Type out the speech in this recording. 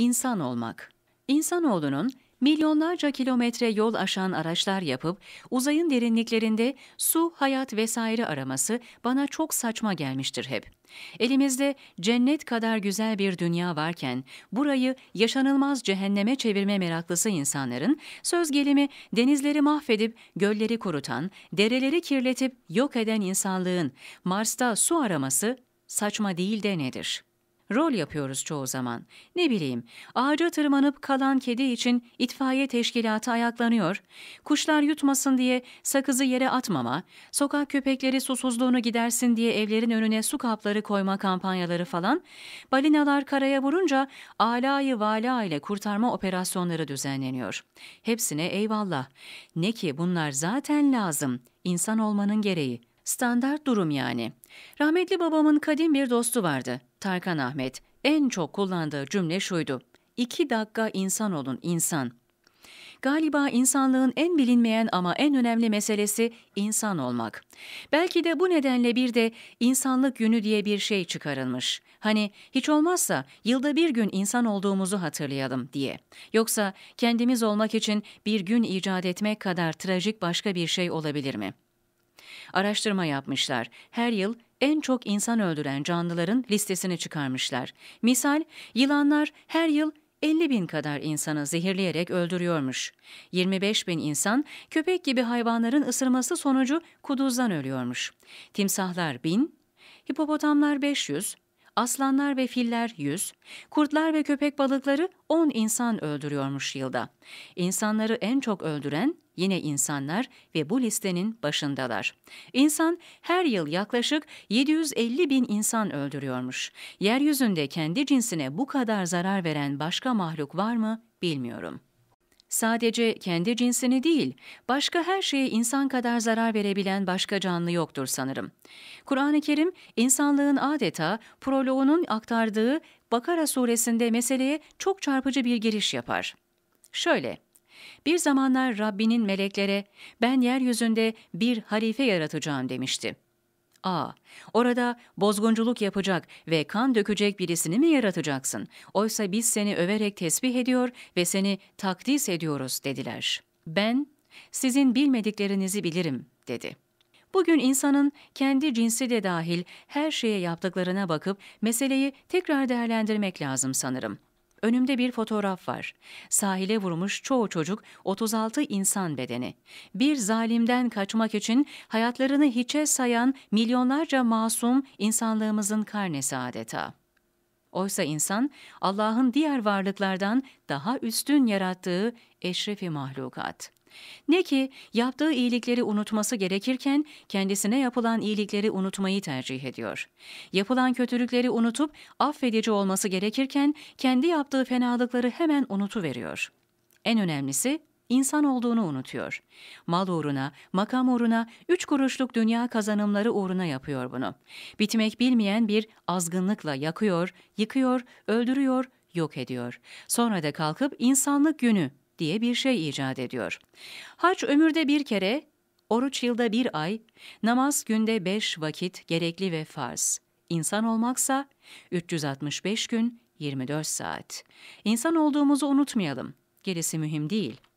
İnsan olmak. İnsanoğlunun milyonlarca kilometre yol aşan araçlar yapıp uzayın derinliklerinde su, hayat vesaire araması bana çok saçma gelmiştir hep. Elimizde cennet kadar güzel bir dünya varken burayı yaşanılmaz cehenneme çevirme meraklısı insanların söz gelimi denizleri mahvedip gölleri kurutan, dereleri kirletip yok eden insanlığın Mars'ta su araması saçma değil de nedir?'' Rol yapıyoruz çoğu zaman. Ne bileyim, ağaca tırmanıp kalan kedi için itfaiye teşkilatı ayaklanıyor, kuşlar yutmasın diye sakızı yere atmama, sokak köpekleri susuzluğunu gidersin diye evlerin önüne su kapları koyma kampanyaları falan, balinalar karaya vurunca alayı vala ile kurtarma operasyonları düzenleniyor. Hepsine eyvallah. Ne ki bunlar zaten lazım, insan olmanın gereği. Standart durum yani. Rahmetli babamın kadim bir dostu vardı. Tarkan Ahmet en çok kullandığı cümle şuydu. İki dakika insan olun insan. Galiba insanlığın en bilinmeyen ama en önemli meselesi insan olmak. Belki de bu nedenle bir de insanlık günü diye bir şey çıkarılmış. Hani hiç olmazsa yılda bir gün insan olduğumuzu hatırlayalım diye. Yoksa kendimiz olmak için bir gün icat etmek kadar trajik başka bir şey olabilir mi? Araştırma yapmışlar. Her yıl en çok insan öldüren canlıların listesini çıkarmışlar. Misal yılanlar her yıl 50 bin kadar insanı zehirleyerek öldürüyormuş. 25 bin insan köpek gibi hayvanların ısırması sonucu kuduzdan ölüyormuş. Timsahlar 1000, hipopotamlar 500, aslanlar ve filler 100, kurtlar ve köpek balıkları 10 insan öldürüyormuş yılda. İnsanları en çok öldüren yine insanlar ve bu listenin başındalar. İnsan her yıl yaklaşık 750 bin insan öldürüyormuş. Yeryüzünde kendi cinsine bu kadar zarar veren başka mahluk var mı bilmiyorum.'' Sadece kendi cinsini değil, başka her şeye insan kadar zarar verebilen başka canlı yoktur sanırım. Kur'an-ı Kerim, insanlığın adeta proloğunun aktardığı Bakara suresinde meseleye çok çarpıcı bir giriş yapar. Şöyle, bir zamanlar Rabbinin meleklere ben yeryüzünde bir harife yaratacağım demişti. A. Orada bozgunculuk yapacak ve kan dökecek birisini mi yaratacaksın? Oysa biz seni överek tesbih ediyor ve seni takdis ediyoruz dediler. Ben, sizin bilmediklerinizi bilirim dedi. Bugün insanın kendi cinsi de dahil her şeye yaptıklarına bakıp meseleyi tekrar değerlendirmek lazım sanırım. Önümde bir fotoğraf var. Sahile vurmuş çoğu çocuk 36 insan bedeni. Bir zalimden kaçmak için hayatlarını hiçe sayan milyonlarca masum insanlığımızın karnesi adeta. Oysa insan Allah'ın diğer varlıklardan daha üstün yarattığı eşrefi mahlukat.'' Ne ki yaptığı iyilikleri unutması gerekirken kendisine yapılan iyilikleri unutmayı tercih ediyor. Yapılan kötülükleri unutup affedici olması gerekirken kendi yaptığı fenalıkları hemen unutuveriyor. En önemlisi insan olduğunu unutuyor. Mal uğruna, makam uğruna, üç kuruşluk dünya kazanımları uğruna yapıyor bunu. Bitmek bilmeyen bir azgınlıkla yakıyor, yıkıyor, öldürüyor, yok ediyor. Sonra da kalkıp insanlık günü diye bir şey icat ediyor. Haç ömürde bir kere, oruç yılda bir ay, namaz günde beş vakit gerekli ve farz. İnsan olmaksa 365 gün 24 saat. İnsan olduğumuzu unutmayalım. Gerisi mühim değil.''